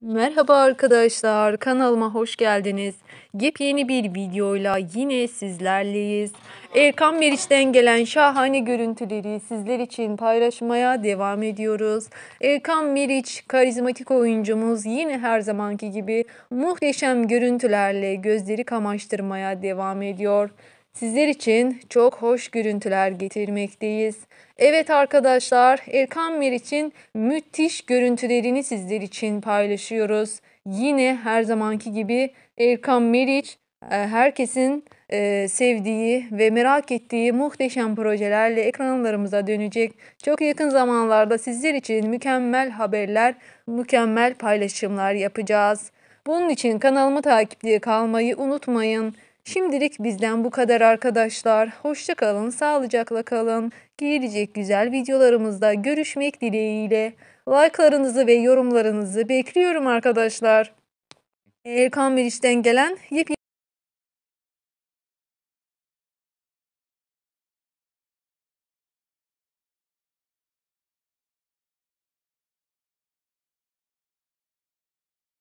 Merhaba arkadaşlar, kanalıma hoş geldiniz. Yepyeni bir videoyla yine sizlerleyiz. Erkan Meriç'ten gelen şahane görüntüleri sizler için paylaşmaya devam ediyoruz. Erkan Meriç, karizmatik oyuncumuz yine her zamanki gibi muhteşem görüntülerle gözleri kamaştırmaya devam ediyor. Sizler için çok hoş görüntüler getirmekteyiz. Evet arkadaşlar, Erkan Meriç'in için müthiş görüntülerini sizler için paylaşıyoruz. Yine her zamanki gibi Erkan Meriç e, herkesin e, sevdiği ve merak ettiği muhteşem projelerle ekranlarımıza dönecek. Çok yakın zamanlarda sizler için mükemmel haberler, mükemmel paylaşımlar yapacağız. Bunun için kanalımı takipte kalmayı unutmayın. Şimdilik bizden bu kadar arkadaşlar. Hoşçakalın, sağlıcakla kalın. Gelecek güzel videolarımızda görüşmek dileğiyle. Like'larınızı ve yorumlarınızı bekliyorum arkadaşlar. Erkan Meriç'ten gelen yepyeni